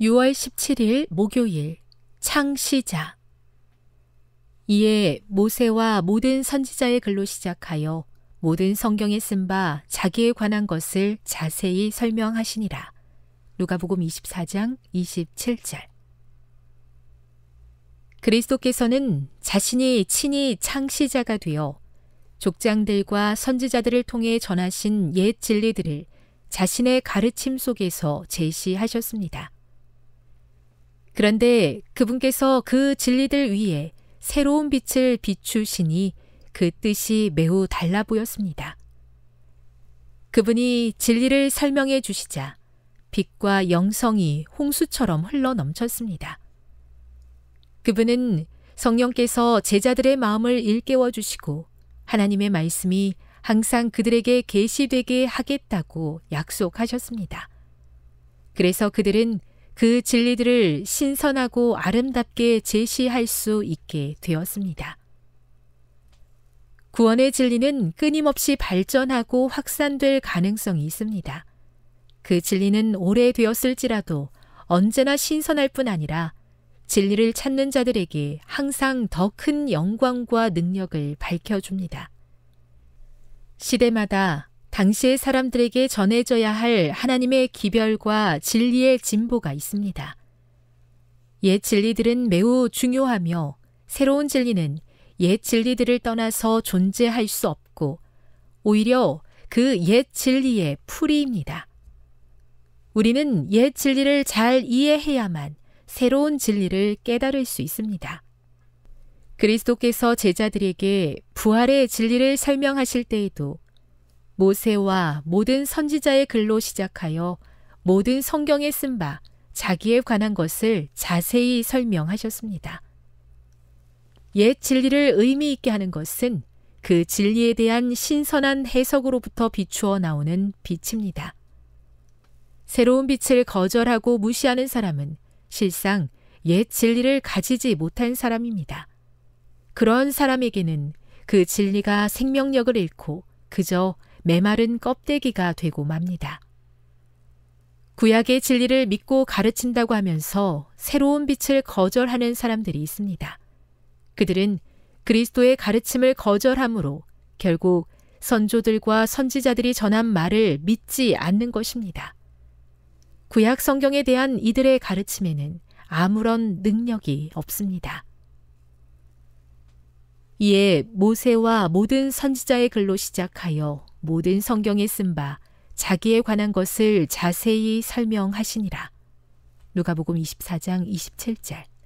6월 17일 목요일 창시자 이에 모세와 모든 선지자의 글로 시작하여 모든 성경에 쓴 바 자기에 관한 것을 자세히 설명하시니라. 누가복음 24장 27절 그리스도께서는 자신이 친히 창시자가 되어 족장들과 선지자들을 통해 전하신 옛 진리들을 자신의 가르침 속에서 제시하셨습니다. 그런데 그분께서 그 진리들 위에 새로운 빛을 비추시니 그 뜻이 매우 달라 보였습니다. 그분이 진리를 설명해 주시자 빛과 영성이 홍수처럼 흘러 넘쳤습니다. 그분은 성령께서 제자들의 마음을 일깨워 주시고 하나님의 말씀이 항상 그들에게 계시되게 하겠다고 약속하셨습니다. 그래서 그들은 그 진리들을 신선하고 아름답게 제시할 수 있게 되었습니다. 구원의 진리는 끊임없이 발전하고 확산될 가능성이 있습니다. 그 진리는 오래되었을지라도 언제나 신선할 뿐 아니라 진리를 찾는 자들에게 항상 더 큰 영광과 능력을 밝혀줍니다. 시대마다 당시의 사람들에게 전해져야 할 하나님의 기별과 진리의 진보가 있습니다. 옛 진리들은 매우 중요하며 새로운 진리는 옛 진리들을 떠나서 존재할 수 없고 오히려 그 옛 진리의 풀이입니다. 우리는 옛 진리를 잘 이해해야만 새로운 진리를 깨달을 수 있습니다. 그리스도께서 제자들에게 부활의 진리를 설명하실 때에도 모세와 모든 선지자의 글로 시작하여 모든 성경에 쓴 바 자기에 관한 것을 자세히 설명하셨습니다. 옛 진리를 의미 있게 하는 것은 그 진리에 대한 신선한 해석으로부터 비추어 나오는 빛입니다. 새로운 빛을 거절하고 무시하는 사람은 실상 옛 진리를 가지지 못한 사람입니다. 그런 사람에게는 그 진리가 생명력을 잃고 그저 메마른 껍데기가 되고 맙니다. 구약의 진리를 믿고 가르친다고 하면서 새로운 빛을 거절하는 사람들이 있습니다. 그들은 그리스도의 가르침을 거절함으로 결국 선조들과 선지자들이 전한 말을 믿지 않는 것입니다. 구약 성경에 대한 이들의 가르침에는 아무런 능력이 없습니다. 이에 모세와 모든 선지자의 글로 시작하여 모든 성경에 쓴 바 자기에 관한 것을 자세히 설명하시니라. 누가복음 24장 27절.